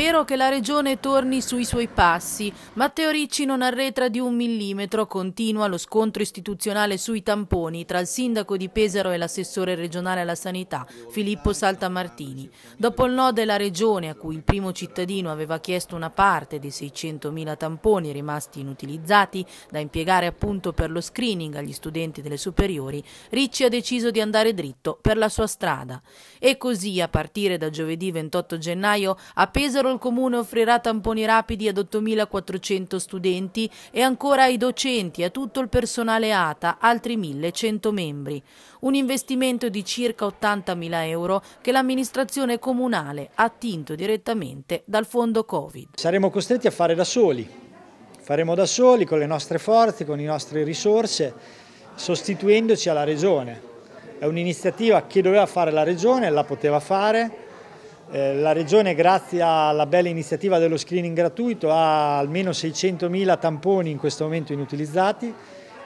Spero che la Regione torni sui suoi passi. Matteo Ricci non arretra di un millimetro, continua lo scontro istituzionale sui tamponi tra il sindaco di Pesaro e l'assessore regionale alla sanità, Filippo Saltamartini. Dopo il no della Regione, a cui il primo cittadino aveva chiesto una parte dei 600.000 tamponi rimasti inutilizzati da impiegare appunto per lo screening agli studenti delle superiori, Ricci ha deciso di andare dritto per la sua strada. E così, a partire da giovedì 28 gennaio, a Pesaro Oro il Comune offrirà tamponi rapidi ad 8.400 studenti e ancora ai docenti e a tutto il personale ATA, altri 1.100 membri. Un investimento di circa 80.000 euro che l'amministrazione comunale ha attinto direttamente dal fondo Covid. Saremo costretti a fare da soli, faremo da soli con le nostre forze, con le nostre risorse, sostituendoci alla Regione. È un'iniziativa che doveva fare la Regione, la poteva fare, eh, la Regione, grazie alla bella iniziativa dello screening gratuito, ha almeno 600.000 tamponi in questo momento inutilizzati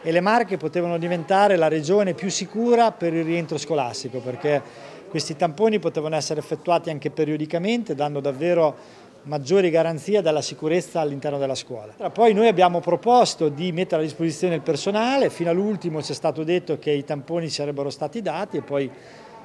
e le Marche potevano diventare la Regione più sicura per il rientro scolastico perché questi tamponi potevano essere effettuati anche periodicamente dando davvero maggiori garanzie della sicurezza all'interno della scuola. Poi noi abbiamo proposto di mettere a disposizione il personale, fino all'ultimo ci è stato detto che i tamponi sarebbero stati dati e poi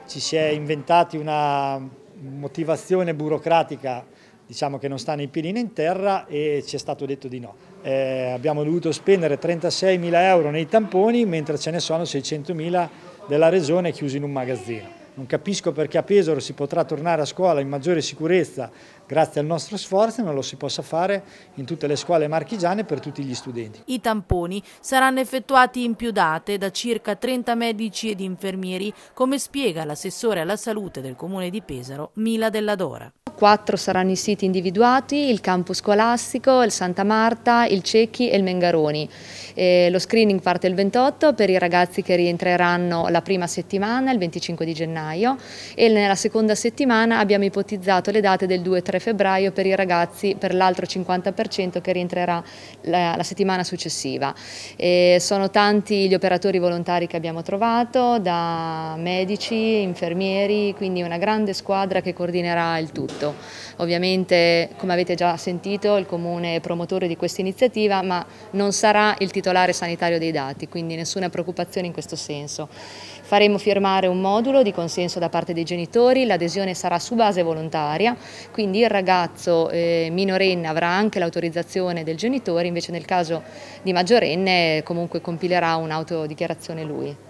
ci si è inventati una motivazione burocratica diciamo che non sta nei piedi né in terra e ci è stato detto di no. Eh, abbiamo dovuto spendere 36 mila euro nei tamponi mentre ce ne sono 600 mila della regione chiusi in un magazzino. Non capisco perché a Pesaro si potrà tornare a scuola in maggiore sicurezza grazie al nostro sforzo e non lo si possa fare in tutte le scuole marchigiane per tutti gli studenti. I tamponi saranno effettuati in più date da circa 30 medici ed infermieri, come spiega l'assessore alla salute del comune di Pesaro, Mila Della Dora quattro saranno i siti individuati, il campus scolastico, il Santa Marta, il Cecchi e il Mengaroni. Eh, lo screening parte il 28 per i ragazzi che rientreranno la prima settimana, il 25 di gennaio e nella seconda settimana abbiamo ipotizzato le date del 2-3 febbraio per i ragazzi per l'altro 50% che rientrerà la, la settimana successiva. Eh, sono tanti gli operatori volontari che abbiamo trovato, da medici, infermieri, quindi una grande squadra che coordinerà il tutto tutto. Ovviamente, come avete già sentito, il Comune è promotore di questa iniziativa, ma non sarà il titolare sanitario dei dati, quindi nessuna preoccupazione in questo senso. Faremo firmare un modulo di consenso da parte dei genitori, l'adesione sarà su base volontaria, quindi il ragazzo eh, minorenne avrà anche l'autorizzazione del genitore, invece nel caso di maggiorenne comunque compilerà un'autodichiarazione lui.